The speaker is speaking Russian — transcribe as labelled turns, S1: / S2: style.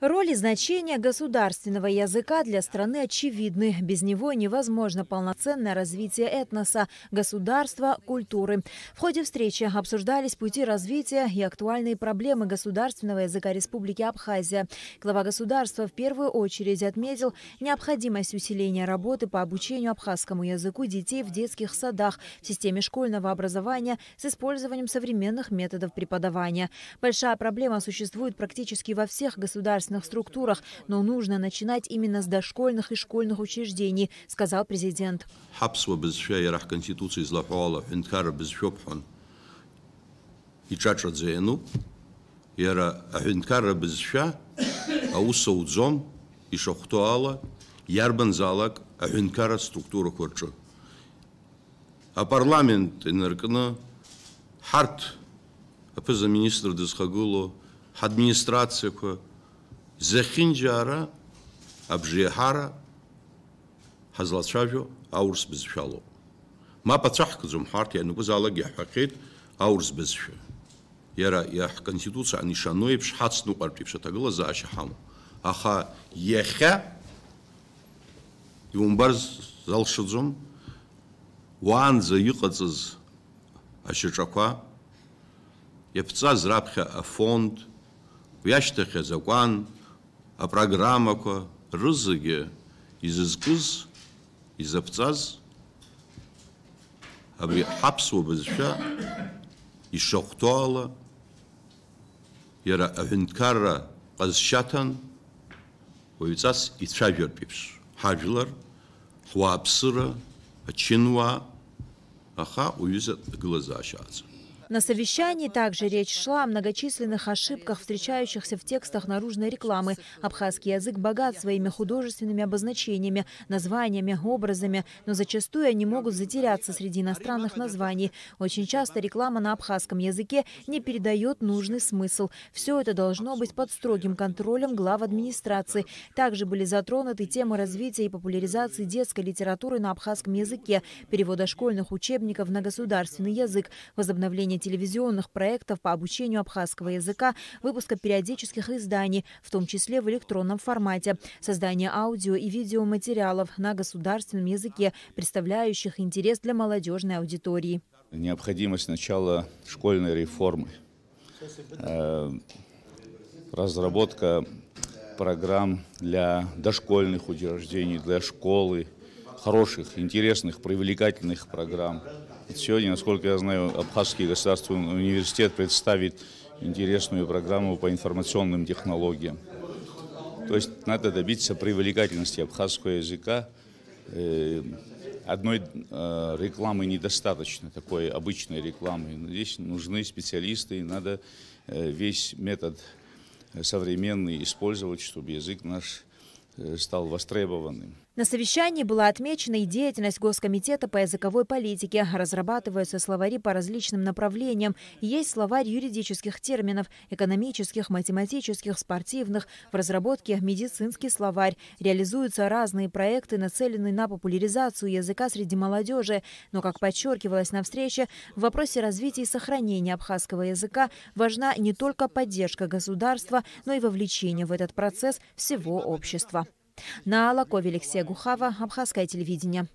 S1: Роль и значение государственного языка для страны очевидны. Без него невозможно полноценное развитие этноса, государства, культуры. В ходе встречи обсуждались пути развития и актуальные проблемы государственного языка Республики Абхазия. Глава государства в первую очередь отметил необходимость усиления работы по обучению абхазскому языку детей в детских садах в системе школьного образования с использованием современных методов преподавания. Большая проблема существует практически во всех государствах государственных структурах, но нужно начинать именно с дошкольных и школьных учреждений, сказал президент.
S2: Яра ахинкара безша, ауса удзом, и шахтуала, ярбан залак, ахинкара структура хорчу. А парламент энергна, харт, а министр дисхагуло, администрация ко, ზეხინჯარა აბჟეჰარა ჰაზლაცაჟო აურს ბზშალო მაპაცახკძუმ ჰარტი ანუ გზალაგი ჰაკით აურს ბზშე იარა ია კონსტიტუცია ნიშანოებს ჰაცნუ ყარტიფშათა გლაზაში ჰამ ახა ეხა იუმბარს ზალშძუმ ვანზე იყწის აშეჭაქვა ეფცაზ რაფხა ფონდ ვიაშტეხე ზაკვან а программақәа изызкыз изаԥҵаз абри ҳаԥсуа бызшәа ишахәҭоу яра иара аҳәынҭқарра ҟазшьаҭан уаҩҵас ицәажәартә еиԥш ҳажәлар ҳуааԥсыра ачынуаа аха уҩыза глаза аҵа
S1: На совещании также речь шла о многочисленных ошибках, встречающихся в текстах наружной рекламы. Абхазский язык богат своими художественными обозначениями, названиями, образами, но зачастую они могут затеряться среди иностранных названий. Очень часто реклама на абхазском языке не передает нужный смысл. Все это должно быть под строгим контролем глав администрации. Также были затронуты темы развития и популяризации детской литературы на абхазском языке, перевода школьных учебников на государственный язык, возобновления проведения телевизионных проектов по обучению абхазского языка, выпуска периодических изданий, в том числе в электронном формате, создания аудио и видеоматериалов на государственном языке, представляющих интерес для молодежной аудитории.
S3: Необходимость начала школьной реформы, э, разработка программ для дошкольных учреждений, для школы – хороших, интересных, привлекательных программ. Сегодня, насколько я знаю, Абхазский государственный университет представит интересную программу по информационным технологиям. То есть надо добиться привлекательности абхазского языка. Э, одной э, рекламы недостаточно, такой обычной рекламы. Здесь нужны специалисты, и надо э, весь метод современный использовать, чтобы язык наш стал востребованным.
S1: На совещании была отмечена и деятельность Госкомитета по языковой политике. Разрабатываются словари по различным направлениям. Есть словарь юридических терминов, экономических, математических, спортивных. В разработке медицинский словарь. Реализуются разные проекты, нацеленные на популяризацию языка среди молодежи. Но, как подчеркивалось на встрече, в вопросе развития и сохранения абхазского языка важна не только поддержка государства, но и вовлечение в этот процесс всего общества. Наала Ковелексия Гухава, Абхазское телевидение.